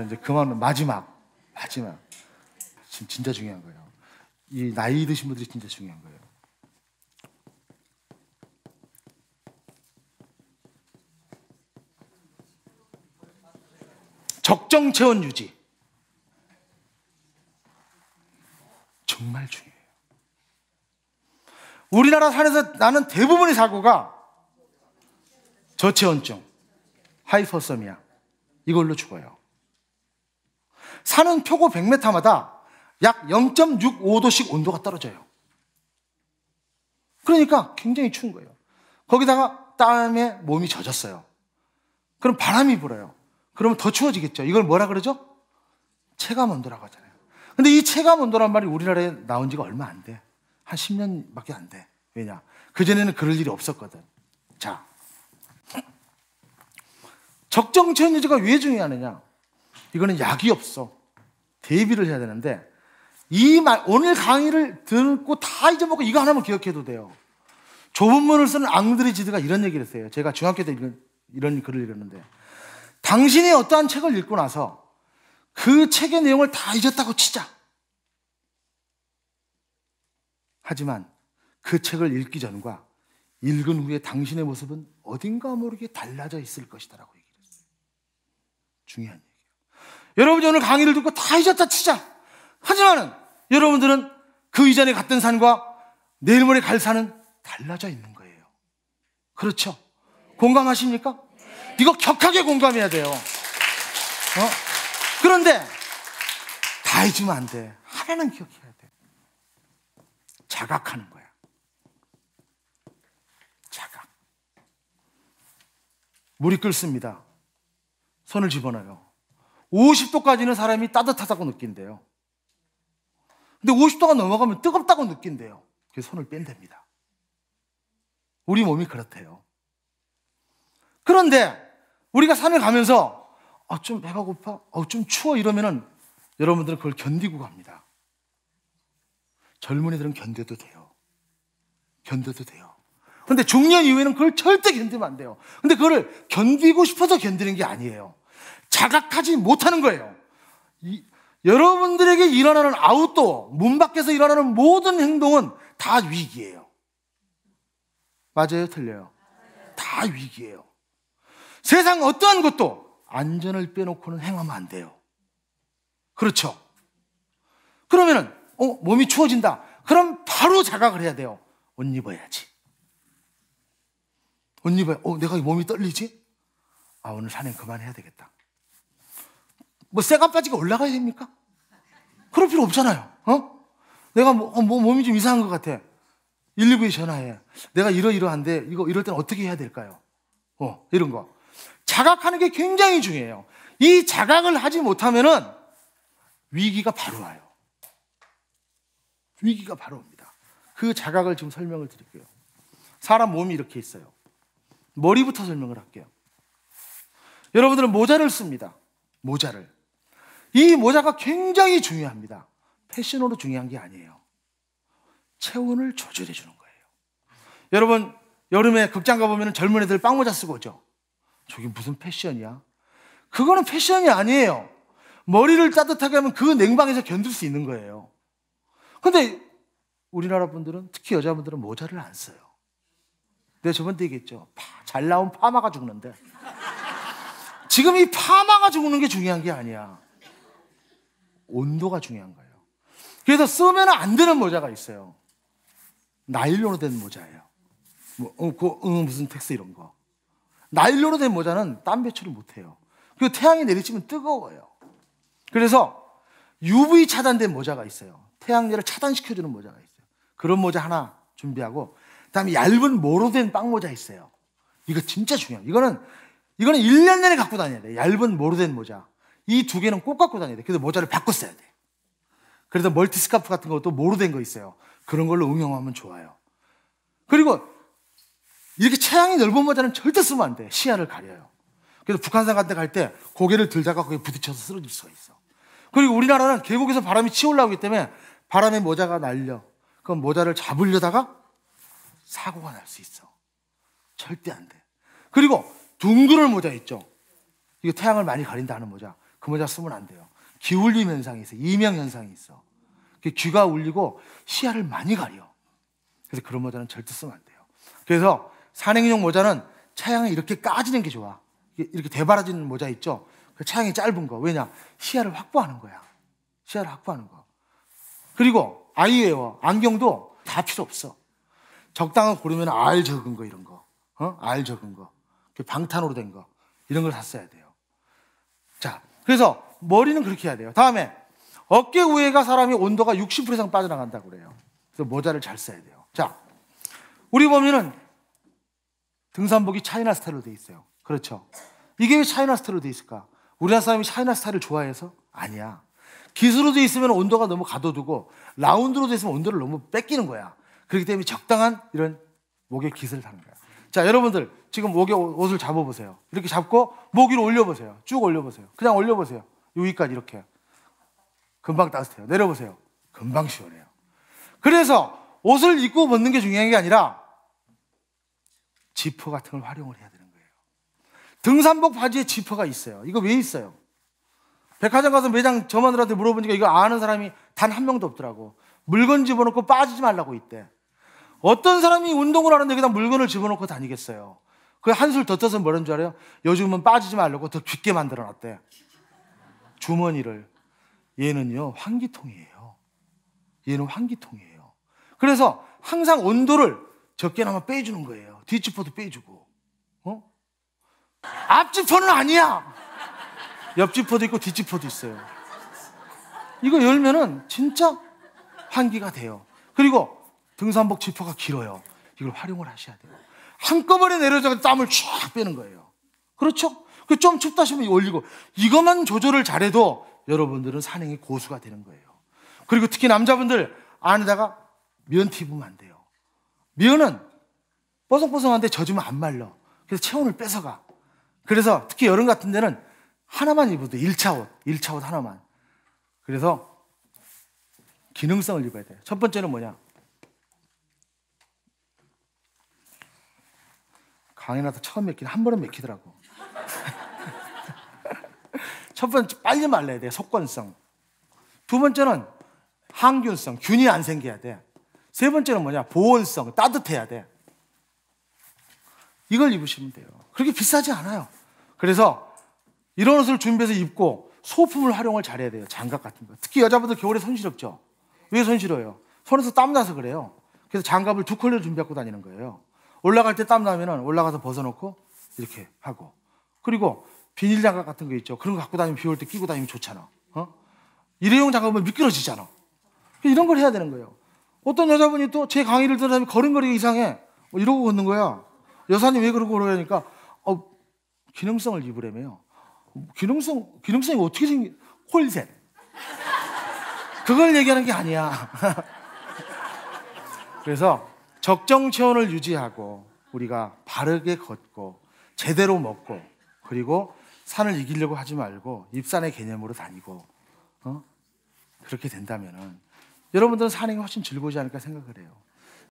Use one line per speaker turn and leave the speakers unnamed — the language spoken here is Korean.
자, 이제 그만 마지막 마지막 지금 진짜 중요한 거예요. 이 나이 드신 분들이 진짜 중요한 거예요. 적정 체온 유지 정말 중요해요. 우리나라 산에서 나는 대부분의 사고가 저체온증, 하이퍼섬이야. 이걸로 죽어요. 산은 표고 100m마다 약 0.65도씩 온도가 떨어져요. 그러니까 굉장히 추운 거예요. 거기다가 땀에 몸이 젖었어요. 그럼 바람이 불어요. 그러면 더 추워지겠죠. 이걸 뭐라 그러죠? 체감 온도라고 하잖아요. 근데 이 체감 온도란 말이 우리나라에 나온 지가 얼마 안 돼. 한 10년밖에 안 돼. 왜냐? 그전에는 그럴 일이 없었거든. 자. 적정체온 유지가 왜 중요하느냐? 이거는 약이 없어. 대비를 해야 되는데 이 말, 오늘 강의를 듣고 다 잊어먹고 이거 하나만 기억해도 돼요. 좁은 문을 쓰는 앙드레지드가 이런 얘기를 했어요. 제가 중학교 때 읽은, 이런 글을 읽었는데 당신이 어떠한 책을 읽고 나서 그 책의 내용을 다 잊었다고 치자. 하지만 그 책을 읽기 전과 읽은 후에 당신의 모습은 어딘가 모르게 달라져 있을 것이다라고 얘기를 했어요. 중요한 얘기. 여러분이 오늘 강의를 듣고 다 잊었다 치자. 하지만 여러분들은 그 이전에 갔던 산과 내일 모레 갈 산은 달라져 있는 거예요. 그렇죠? 공감하십니까? 이거 격하게 공감해야 돼요. 어? 그런데 다 잊으면 안 돼. 하나는 기억해야 돼. 자각하는 거야. 자각. 물이 끓습니다. 손을 집어넣어요. 50도까지는 사람이 따뜻하다고 느낀대요. 근데 50도가 넘어가면 뜨겁다고 느낀대요. 그래서 손을 뺀답니다. 우리 몸이 그렇대요. 그런데 우리가 산에 가면서 아, 좀 배가 고파? 아, 좀 추워? 이러면은 여러분들은 그걸 견디고 갑니다. 젊은이들은 견뎌도 돼요. 견뎌도 돼요. 근데 중년 이후에는 그걸 절대 견디면 안 돼요. 근데 그거를 견디고 싶어서 견디는 게 아니에요. 자각하지 못하는 거예요. 이, 여러분들에게 일어나는 아웃도어, 문 밖에서 일어나는 모든 행동은 다 위기예요. 맞아요? 틀려요? 다 위기예요. 세상 어떠한 것도 안전을 빼놓고는 행하면 안 돼요. 그렇죠? 그러면은, 어, 몸이 추워진다. 그럼 바로 자각을 해야 돼요. 옷 입어야지. 옷 입어야, 어, 내가 몸이 떨리지? 아, 오늘 산행 그만해야 되겠다. 뭐 쇠가 빠지게 올라가야 됩니까? 그럴 필요 없잖아요. 어? 내가 뭐, 어, 뭐 몸이 좀 이상한 것 같아. 119에 전화해. 내가 이러이러한데 이거 이럴 땐 어떻게 해야 될까요? 어, 이런 거. 자각하는 게 굉장히 중요해요. 이 자각을 하지 못하면은 위기가 바로 와요. 위기가 바로 옵니다. 그 자각을 지금 설명을 드릴게요. 사람 몸이 이렇게 있어요. 머리부터 설명을 할게요. 여러분들은 모자를 씁니다. 모자를. 이 모자가 굉장히 중요합니다. 패션으로 중요한 게 아니에요. 체온을 조절해 주는 거예요. 여러분, 여름에 극장 가보면 젊은 애들 빵모자 쓰고 오죠? 저게 무슨 패션이야? 그거는 패션이 아니에요. 머리를 따뜻하게 하면 그 냉방에서 견딜 수 있는 거예요. 근데 우리나라 분들은, 특히 여자분들은 모자를 안 써요. 내가 저번에 얘기했죠. 파, 잘 나온 파마가 죽는데. 지금 이 파마가 죽는 게 중요한 게 아니야. 온도가 중요한 거예요. 그래서 쓰면 안 되는 모자가 있어요. 나일론으로 된 모자예요. 뭐, 어, 그, 어, 무슨 텍스 이런 거. 나일론으로 된 모자는 땀 배출을 못 해요. 그리고 태양이 내리치면 뜨거워요. 그래서 UV 차단된 모자가 있어요. 태양열을 차단시켜주는 모자가 있어요. 그런 모자 하나 준비하고, 그 다음에 얇은 모로 된 빵모자 있어요. 이거 진짜 중요해요. 이거는, 이거는 1년 내내 갖고 다녀야 돼. 얇은 모로 된 모자. 이두 개는 꼭 갖고 다녀야 돼. 그래서 모자를 바꿔 써야 돼. 그래서 멀티 스카프 같은 것도 모르된거 있어요. 그런 걸로 응용하면 좋아요. 그리고 이렇게 체형이 넓은 모자는 절대 쓰면 안 돼. 시야를 가려요. 그래서 북한산 같은 데갈 때 고개를 들다가 거기에 부딪혀서 쓰러질 수가 있어. 그리고 우리나라는 계곡에서 바람이 치올라오기 때문에 바람에 모자가 날려. 그럼 모자를 잡으려다가 사고가 날 수 있어. 절대 안 돼. 그리고 둥그런 모자 있죠. 이거 태양을 많이 가린다 는 모자. 그 모자 쓰면 안 돼요. 기울림 현상이 있어. 이명 현상이 있어. 그 귀가 울리고 시야를 많이 가려. 그래서 그런 모자는 절대 쓰면 안 돼요. 그래서 산행용 모자는 차양이 이렇게 까지는 게 좋아. 이렇게 대바라지는 모자 있죠? 그 차양이 짧은 거. 왜냐? 시야를 확보하는 거야. 시야를 확보하는 거. 그리고 아이예요. 안경도 다 필요 없어. 적당한 고르면 알 적은 거 이런 거. 어? 알 적은 거. 그 방탄으로 된 거. 이런 걸 샀어야 돼요. 자, 그래서 머리는 그렇게 해야 돼요. 다음에 어깨 위에가 사람이 온도가 60% 이상 빠져나간다고 그래요. 그래서 모자를 잘 써야 돼요. 자, 우리 보면은 등산복이 차이나 스타일로 돼 있어요. 그렇죠? 이게 왜 차이나 스타일로 돼 있을까? 우리나라 사람이 차이나 스타일을 좋아해서? 아니야. 기술로돼 있으면 온도가 너무 가둬두고 라운드로 돼 있으면 온도를 너무 뺏기는 거야. 그렇기 때문에 적당한 이런 목에 기술을 하는 거야. 자, 여러분들 지금 목에 옷을 잡아보세요. 이렇게 잡고 목 위로 올려보세요. 쭉 올려보세요. 그냥 올려보세요. 여기까지 이렇게. 금방 따뜻해요. 내려보세요. 금방 시원해요. 그래서 옷을 입고 벗는 게 중요한 게 아니라 지퍼 같은 걸 활용을 해야 되는 거예요. 등산복 바지에 지퍼가 있어요. 이거 왜 있어요? 백화점 가서 매장 점원들한테 물어보니까 이거 아는 사람이 단 한 명도 없더라고. 물건 집어넣고 빠지지 말라고 있대. 어떤 사람이 운동을 하는데 그냥 물건을 집어넣고 다니겠어요. 그 한술 더 떠서 뭐라는 줄 알아요? 요즘은 빠지지 말라고 더 깊게 만들어 놨대. 주머니를. 얘는요, 환기통이에요. 얘는 환기통이에요. 그래서 항상 온도를 적게나마 빼주는 거예요. 뒷지퍼도 빼주고. 어? 앞지퍼는 아니야! 옆지퍼도 있고 뒷지퍼도 있어요. 이거 열면은 진짜 환기가 돼요. 그리고 등산복 지퍼가 길어요. 이걸 활용을 하셔야 돼요. 한꺼번에 내려서 져 땀을 쫙 빼는 거예요. 그렇죠? 그 좀 춥다 싶으면 올리고 이것만 조절을 잘해도 여러분들은 산행의 고수가 되는 거예요. 그리고 특히 남자분들 안에다가 면 튀으면 안 돼요. 면은 뽀송뽀송한데 젖으면 안 말려. 그래서 체온을 뺏어가. 그래서 특히 여름 같은 데는 하나만 입어도 1차 옷, 1차 옷 하나만. 그래서 기능성을 입어야 돼요. 첫 번째는 뭐냐? 강의나다 처음 맥히는 한 번은 맥히더라고. 첫 번째 빨리 말라야돼 속건성. 두 번째는 항균성 균이 안 생겨야 돼. 세 번째는 뭐냐 보온성 따뜻해야 돼. 이걸 입으시면 돼요. 그렇게 비싸지 않아요. 그래서 이런 옷을 준비해서 입고 소품을 활용을 잘해야 돼요. 장갑 같은 거. 특히 여자분들 겨울에 손실없죠. 왜 손실어요? 손에서 땀 나서 그래요. 그래서 장갑을 두 컬로 준비하고 다니는 거예요. 올라갈 때 땀 나면은 올라가서 벗어놓고 이렇게 하고. 그리고 비닐 장갑 같은 거 있죠. 그런 거 갖고 다니면 비 올 때 끼고 다니면 좋잖아. 어? 일회용 장갑은 미끄러지잖아. 이런 걸 해야 되는 거예요. 어떤 여자분이 또 제 강의를 들으면 걸음걸이가 이상해. 뭐 이러고 걷는 거야. 여사님 왜 그러고 그러니까 어, 기능성을 입으래매요 기능성 기능성이 어떻게 생긴 콜셋. 그걸 얘기하는 게 아니야. 그래서 적정 체온을 유지하고 우리가 바르게 걷고 제대로 먹고 그리고 산을 이기려고 하지 말고 입산의 개념으로 다니고 어? 그렇게 된다면은 여러분들은 산행이 훨씬 즐거우지 않을까 생각을 해요.